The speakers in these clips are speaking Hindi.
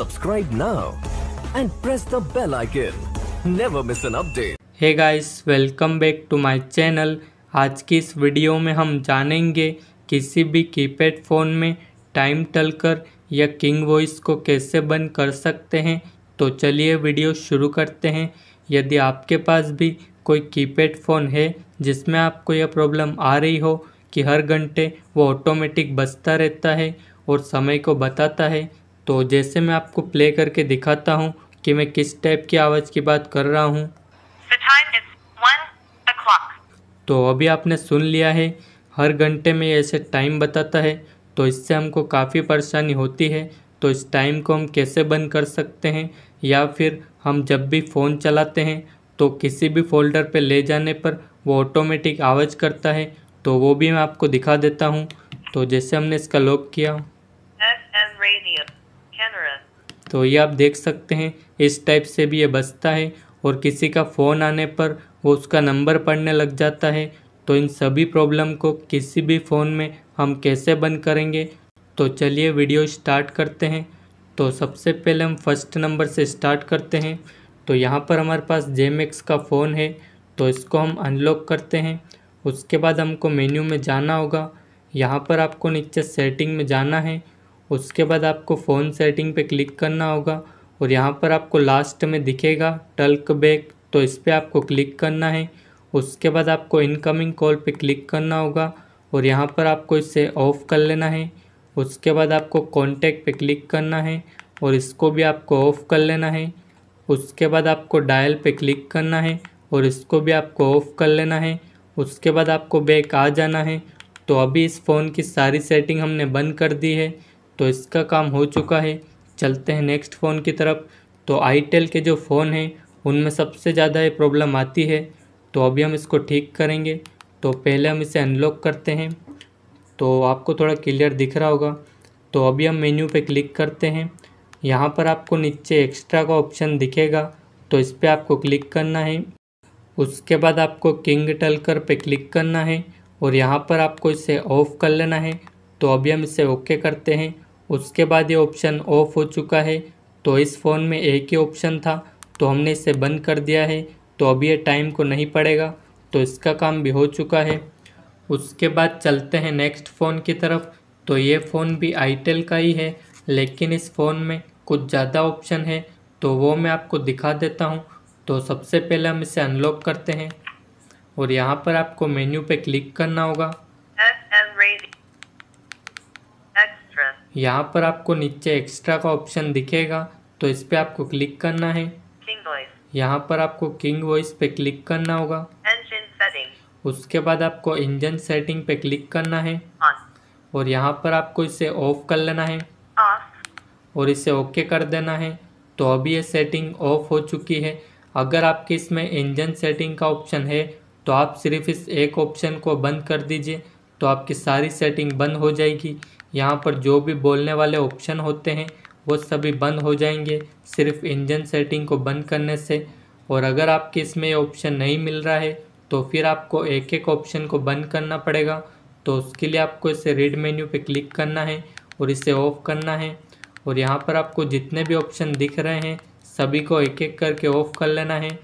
subscribe now and press the bell icon. Never miss an update. Hey guys, welcome back to my channel. आज की इस वीडियो में हम जानेंगे किसी भी कीपैड फ़ोन में टाइम टलकर या किंग वॉइस को कैसे बंद कर सकते हैं तो चलिए वीडियो शुरू करते हैं यदि आपके पास भी कोई कीपैड फ़ोन है जिसमें आपको यह प्रॉब्लम आ रही हो कि हर घंटे वो ऑटोमेटिक बजता रहता है और समय को बताता है तो जैसे मैं आपको प्ले करके दिखाता हूँ कि मैं किस टाइप की आवाज़ की बात कर रहा हूँ तो अभी आपने सुन लिया है हर घंटे में ऐसे टाइम बताता है तो इससे हमको काफ़ी परेशानी होती है तो इस टाइम को हम कैसे बंद कर सकते हैं या फिर हम जब भी फ़ोन चलाते हैं तो किसी भी फोल्डर पे ले जाने पर वो ऑटोमेटिक आवाज़ करता है तो वो भी मैं आपको दिखा देता हूँ तो जैसे हमने इसका लॉक किया तो ये आप देख सकते हैं इस टाइप से भी ये बचता है और किसी का फ़ोन आने पर वो उसका नंबर पढ़ने लग जाता है तो इन सभी प्रॉब्लम को किसी भी फ़ोन में हम कैसे बंद करेंगे तो चलिए वीडियो स्टार्ट करते हैं तो सबसे पहले हम फर्स्ट नंबर से स्टार्ट करते हैं तो यहाँ पर हमारे पास जेमेक्स का फ़ोन है तो इसको हम अनलॉक करते हैं उसके बाद हमको मेन्यू में जाना होगा यहाँ पर आपको नीचे सेटिंग में जाना है उसके बाद आपको फ़ोन सेटिंग पे क्लिक करना होगा और यहाँ पर आपको लास्ट में दिखेगा टल्क बैक तो इस पर आपको क्लिक करना है उसके बाद आपको इनकमिंग कॉल पे क्लिक करना होगा और यहाँ पर आपको इसे ऑफ़ कर लेना है उसके बाद आपको कॉन्टैक्ट पे क्लिक करना है और इसको भी आपको ऑफ़ कर लेना है उसके बाद आपको डायल पे क्लिक करना है और इसको भी आपको ऑफ़ कर लेना है उसके बाद आपको बैक आ जाना है तो अभी इस फ़ोन की सारी सेटिंग हमने बंद कर दी है तो इसका काम हो चुका है चलते हैं नेक्स्ट फ़ोन की तरफ तो आईटेल के जो फ़ोन हैं उनमें सबसे ज़्यादा ये प्रॉब्लम आती है तो अभी हम इसको ठीक करेंगे तो पहले हम इसे अनलॉक करते हैं तो आपको थोड़ा क्लियर दिख रहा होगा तो अभी हम मेन्यू पे क्लिक करते हैं यहाँ पर आपको नीचे एक्स्ट्रा का ऑप्शन दिखेगा तो इस पर आपको क्लिक करना है उसके बाद आपको किंग टलकर पे क्लिक करना है और यहाँ पर आपको इसे ऑफ़ कर लेना है तो अभी हम इसे ओके करते हैं उसके बाद ये ऑप्शन ऑफ हो चुका है तो इस फ़ोन में एक ही ऑप्शन था तो हमने इसे बंद कर दिया है तो अभी ये टाइम को नहीं पड़ेगा तो इसका काम भी हो चुका है उसके बाद चलते हैं नेक्स्ट फ़ोन की तरफ तो ये फ़ोन भी आईटेल का ही है लेकिन इस फ़ोन में कुछ ज़्यादा ऑप्शन है तो वो मैं आपको दिखा देता हूँ तो सबसे पहले हम इसे अनलॉक करते हैं और यहाँ पर आपको मेन्यू पे क्लिक करना होगा यहाँ पर आपको नीचे एक्स्ट्रा का ऑप्शन दिखेगा तो इस पर आपको क्लिक करना है यहाँ पर आपको किंग वॉइस पे क्लिक करना होगा उसके बाद आपको इंजन सेटिंग पे क्लिक करना है और यहाँ पर आपको इसे ऑफ कर लेना है और इसे ओके कर देना है तो अभी ये सेटिंग ऑफ हो चुकी है अगर आपके इसमें इंजन सेटिंग का ऑप्शन है तो आप सिर्फ इस एक ऑप्शन को बंद कर दीजिए तो आपकी सारी सेटिंग बंद हो जाएगी यहाँ पर जो भी बोलने वाले ऑप्शन होते हैं वो सभी बंद हो जाएंगे सिर्फ इंजन सेटिंग को बंद करने से और अगर आपके इसमें ये ऑप्शन नहीं मिल रहा है तो फिर आपको एक एक ऑप्शन को बंद करना पड़ेगा तो उसके लिए आपको इसे रीड मेन्यू पे क्लिक करना है और इसे ऑफ़ करना है और यहाँ पर आपको जितने भी ऑप्शन दिख रहे हैं सभी को एक एक करके ऑफ़ कर लेना है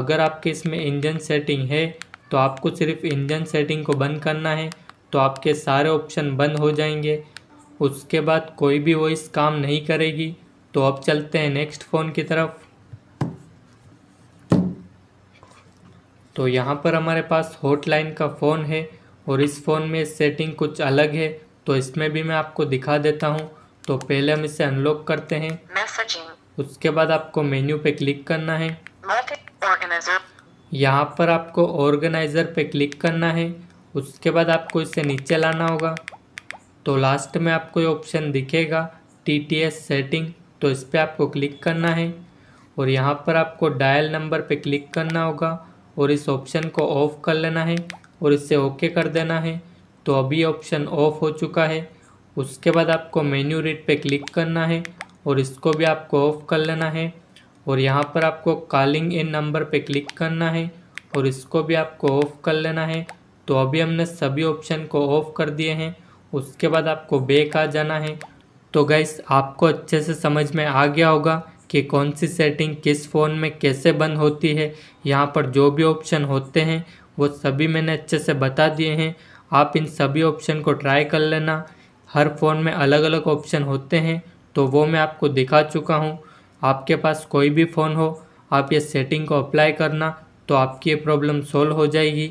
अगर आपके इसमें इंजन सेटिंग है तो आपको सिर्फ इंजन सेटिंग को बंद करना है तो आपके सारे ऑप्शन बंद हो जाएंगे उसके बाद कोई भी वॉइस काम नहीं करेगी तो अब चलते हैं नेक्स्ट फ़ोन की तरफ तो यहाँ पर हमारे पास हॉटलाइन का फ़ोन है और इस फ़ोन में सेटिंग कुछ अलग है तो इसमें भी मैं आपको दिखा देता हूँ तो पहले हम इसे अनलॉक करते हैं उसके बाद आपको मेन्यू पे क्लिक करना है यहाँ पर आपको ऑर्गेनाइज़र पे क्लिक करना है उसके बाद आपको इसे नीचे लाना होगा तो लास्ट में आपको ये ऑप्शन दिखेगा टी टी एस सेटिंग तो इस पर आपको क्लिक करना है और यहाँ पर आपको डायल नंबर पे क्लिक करना होगा और इस ऑप्शन को ऑफ़ कर लेना है और इससे ओके कर देना है तो अभी ऑप्शन ऑफ हो चुका है उसके बाद आपको मेन्यू रीड पे क्लिक करना है और इसको भी आपको ऑफ़ कर लेना है और यहाँ पर आपको कॉलिंग इन नंबर पे क्लिक करना है और इसको भी आपको ऑफ़ कर लेना है तो अभी हमने सभी ऑप्शन को ऑफ कर दिए हैं उसके बाद आपको बैक आ जाना है तो गैस आपको अच्छे से समझ में आ गया होगा कि कौन सी सेटिंग किस फ़ोन में कैसे बंद होती है यहाँ पर जो भी ऑप्शन होते हैं वो सभी मैंने अच्छे से बता दिए हैं आप इन सभी ऑप्शन को ट्राई कर लेना हर फ़ोन में अलग अलग ऑप्शन होते हैं तो वो मैं आपको दिखा चुका हूँ आपके पास कोई भी फ़ोन हो आप ये सेटिंग को अप्लाई करना तो आपकी ये प्रॉब्लम सोल्व हो जाएगी